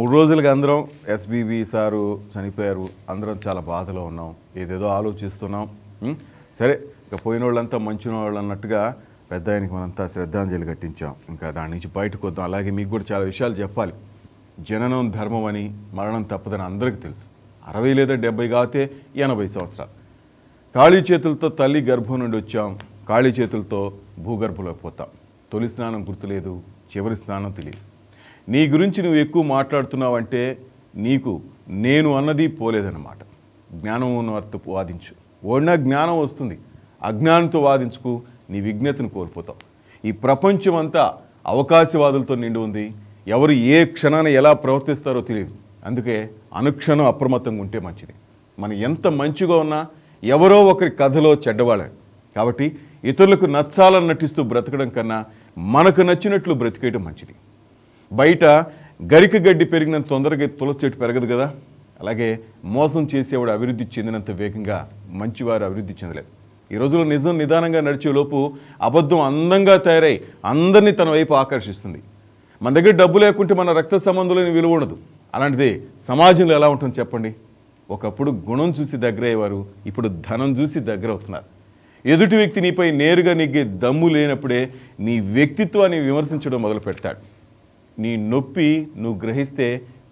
మూడు రోజులుగా అందరం ఎస్బీబీ సారు చనిపోయారు అందరం చాలా బాధలో ఉన్నాం ఏదేదో ఆలోచిస్తున్నాం సరే ఇక పోయిన వాళ్ళంతా మంచిన వాళ్ళు అన్నట్టుగా పెద్ద ఆయనకి మనంతా శ్రద్ధాంజలి కట్టించాం ఇంకా దాని నుంచి బయటకు వద్దాం అలాగే మీకు కూడా చాలా విషయాలు చెప్పాలి జననం ధర్మం అని మరణం తప్పదని అందరికీ తెలుసు అరవై లేదా డెబ్బై కాతే ఎనభై సంవత్సరాలు ఖాళీ చేతులతో తల్లి గర్భం నుండి వచ్చాం ఖాళీ చేతులతో భూగర్భలో పోతాం తొలి స్నానం గుర్తులేదు చివరి స్నానం తెలియదు నీ గురించి నువ్వు ఎక్కువ మాట్లాడుతున్నావంటే నీకు నేను అన్నది పోలేదన్నమాట జ్ఞానం అర్థం వాదించు ఓడినా జ్ఞానం వస్తుంది అజ్ఞానంతో వాదించుకు నీ విజ్ఞతను కోల్పోతావు ఈ ప్రపంచం అంతా అవకాశవాదులతో నిండి ఉంది ఎవరు ఏ క్షణాన ఎలా ప్రవర్తిస్తారో తెలియదు అందుకే అనుక్షణం అప్రమత్తంగా ఉంటే మంచిది మనం ఎంత మంచిగా ఉన్నా ఎవరో ఒకరి కథలో చెడ్డవాళ్ళే కాబట్టి ఇతరులకు నచ్చాలని నటిస్తూ బ్రతకడం కన్నా మనకు నచ్చినట్లు బ్రతికేయడం మంచిది బయట గరిక గడ్డి పెరిగినంత తొందరగా తులసి చెట్టు పెరగదు కదా అలాగే మోసం చేసేవాడు అభివృద్ధి చెందినంత వేగంగా మంచివారు అభివృద్ధి చెందలేదు ఈ రోజులో నిజం నిదానంగా నడిచేలోపు అబద్ధం అందంగా తయారై అందరినీ తన వైపు ఆకర్షిస్తుంది మన దగ్గర డబ్బు లేకుంటే మన రక్త సంబంధులని విలువ ఉండదు అలాంటిది సమాజంలో ఎలా ఉంటుంది చెప్పండి ఒకప్పుడు గుణం చూసి దగ్గరయ్యేవారు ఇప్పుడు ధనం చూసి దగ్గర అవుతున్నారు ఎదుటి వ్యక్తి నీపై నేరుగా నెగ్గే దమ్ము లేనప్పుడే నీ వ్యక్తిత్వాన్ని విమర్శించడం మొదలు పెడతాడు నీ నొప్పి నువ్వు గ్రహిస్తే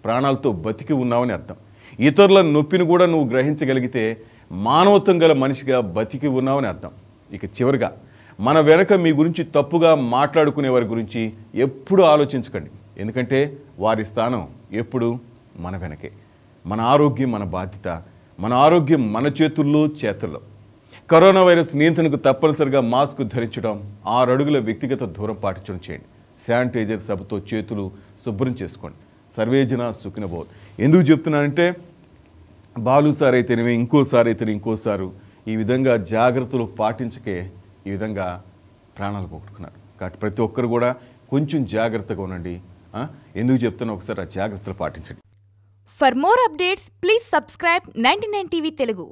ప్రాణాలతో బతికి ఉన్నావని అర్థం ఇతరుల నొప్పిని కూడా నువ్వు గ్రహించగలిగితే మానవత్వం గల మనిషిగా బతికి ఉన్నావని అర్థం ఇక చివరిగా మన వెనక మీ గురించి తప్పుగా మాట్లాడుకునే వారి గురించి ఎప్పుడూ ఆలోచించకండి ఎందుకంటే వారి స్థానం ఎప్పుడు మన వెనకే మన ఆరోగ్యం మన బాధ్యత మన ఆరోగ్యం మన చేతుల్లో చేతుల్లో కరోనా వైరస్ నియంత్రణకు తప్పనిసరిగా మాస్క్ ధరించడం ఆరు అడుగుల వ్యక్తిగత దూరం పాటించడం చేయండి శానిటైజర్ సభతో చేతులు శుభ్రం చేసుకోండి సర్వేజన సుఖినబో ఎందుకు చెప్తున్నానంటే సార్ అయితేనేమి ఇంకోసారి అయితేనే ఇంకోసారు ఈ విధంగా జాగ్రత్తలు పాటించకే ఈ విధంగా ప్రాణాలు పోగొట్టుకున్నారు కాబట్టి ప్రతి ఒక్కరు కూడా కొంచెం జాగ్రత్తగా ఉండండి ఎందుకు చెప్తున్నా ఒకసారి ఆ జాగ్రత్తలు పాటించండి for more updates please subscribe ninety nine TV Telugu